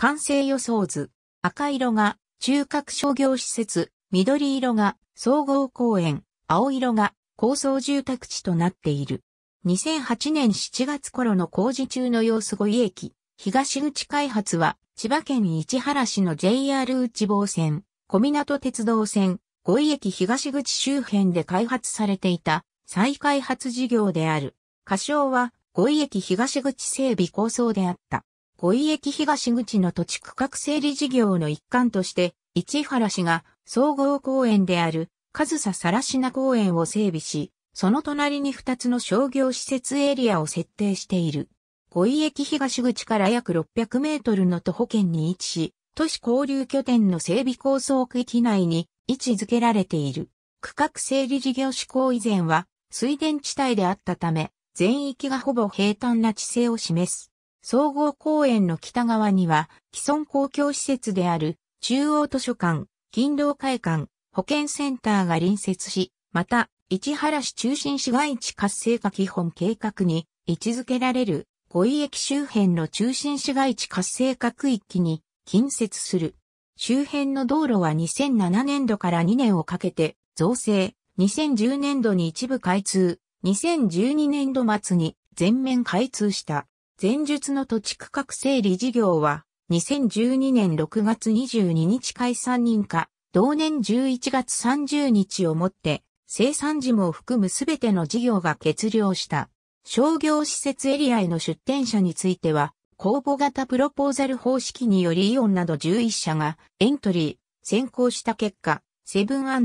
完成予想図。赤色が中核商業施設、緑色が総合公園、青色が高層住宅地となっている。2008年7月頃の工事中の様子5位駅、東口開発は千葉県市原市の JR 内房線、小港鉄道線、5位駅東口周辺で開発されていた再開発事業である。仮称は5位駅東口整備構想であった。五井駅東口の土地区画整理事業の一環として、市原市が総合公園である上らしな公園を整備し、その隣に2つの商業施設エリアを設定している。五井駅東口から約600メートルの徒歩圏に位置し、都市交流拠点の整備構想区域内に位置づけられている。区画整理事業施行以前は水田地帯であったため、全域がほぼ平坦な地勢を示す。総合公園の北側には、既存公共施設である中央図書館、勤労会館、保健センターが隣接し、また、市原市中心市街地活性化基本計画に位置づけられる五井駅周辺の中心市街地活性化区域に近接する。周辺の道路は2007年度から2年をかけて造成、2010年度に一部開通、2012年度末に全面開通した。前述の土地区画整理事業は、2012年6月22日解散認可、同年11月30日をもって、生産事務を含むすべての事業が決了した。商業施設エリアへの出店者については、公募型プロポーザル方式によりイオンなど11社がエントリー、先行した結果、セブンア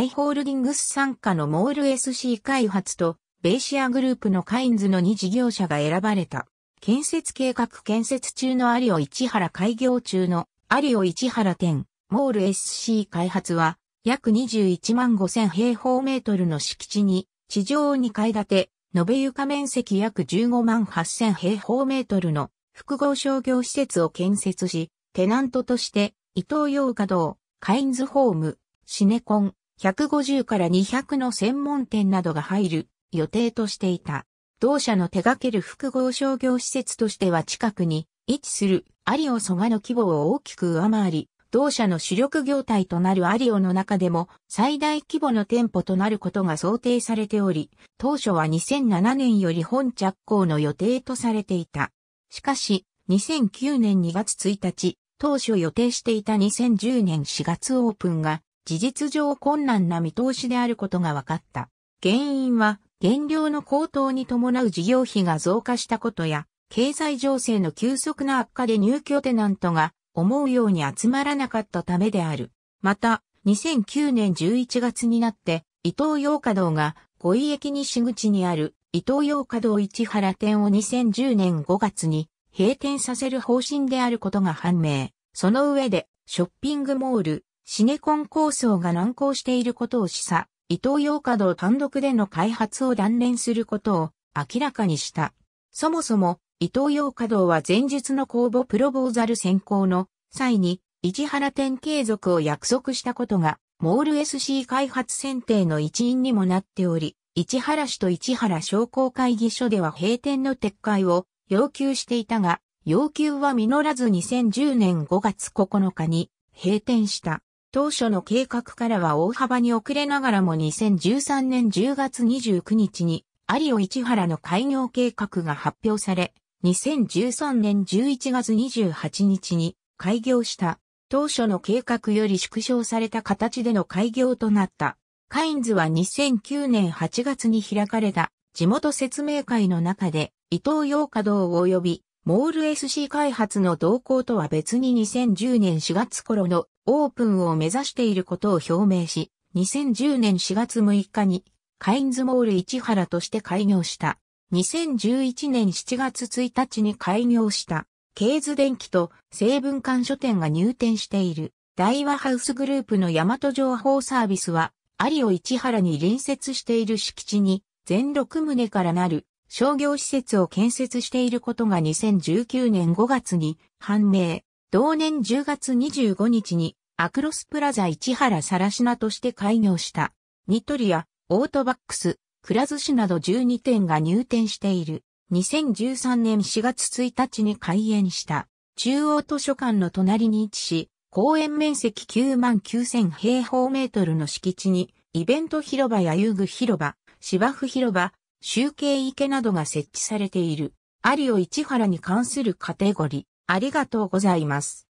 イ・ホールディングス傘下のモール SC 開発と、ベイシアグループのカインズの2事業者が選ばれた。建設計画建設中の有尾市原開業中の有尾市原店、モール SC 開発は、約21万5000平方メートルの敷地に、地上2階建て、延べ床面積約15万8000平方メートルの複合商業施設を建設し、テナントとして、伊東洋華堂、カインズホーム、シネコン、150から200の専門店などが入る予定としていた。同社の手掛ける複合商業施設としては近くに位置するアリオ蘇我の規模を大きく上回り、同社の主力業態となるアリオの中でも最大規模の店舗となることが想定されており、当初は2007年より本着工の予定とされていた。しかし、2009年2月1日、当初予定していた2010年4月オープンが事実上困難な見通しであることが分かった。原因は原料の高騰に伴う事業費が増加したことや、経済情勢の急速な悪化で入居テナントが思うように集まらなかったためである。また、2009年11月になって、伊東洋華堂が、五井駅西口にある伊東洋華堂市原店を2010年5月に閉店させる方針であることが判明。その上で、ショッピングモール、シネコン構想が難航していることを示唆。伊東洋華堂単独での開発を断念することを明らかにした。そもそも、伊東洋華堂は前述の公募プロボーザル選考の際に、市原店継続を約束したことが、モール SC 開発選定の一因にもなっており、市原市と市原商工会議所では閉店の撤回を要求していたが、要求は実らず2010年5月9日に閉店した。当初の計画からは大幅に遅れながらも2013年10月29日に、有尾市原の開業計画が発表され、2013年11月28日に開業した。当初の計画より縮小された形での開業となった。カインズは2009年8月に開かれた地元説明会の中で伊東洋華堂及びモール SC 開発の動向とは別に2010年4月頃のオープンを目指していることを表明し、2010年4月6日にカインズモール市原として開業した。2011年7月1日に開業した、ケーズ電機と西文館書店が入店している、大和ハウスグループの大和情報サービスは、有尾市原に隣接している敷地に、全6棟からなる商業施設を建設していることが2019年5月に判明。同年10月25日にアクロスプラザ市原さらしなとして開業した、ニトリア、オートバックス、くら寿司など12店が入店している。2013年4月1日に開園した、中央図書館の隣に位置し、公園面積9万9000平方メートルの敷地に、イベント広場や遊具広場、芝生広場、集計池などが設置されている。アリオ市原に関するカテゴリー、ありがとうございます。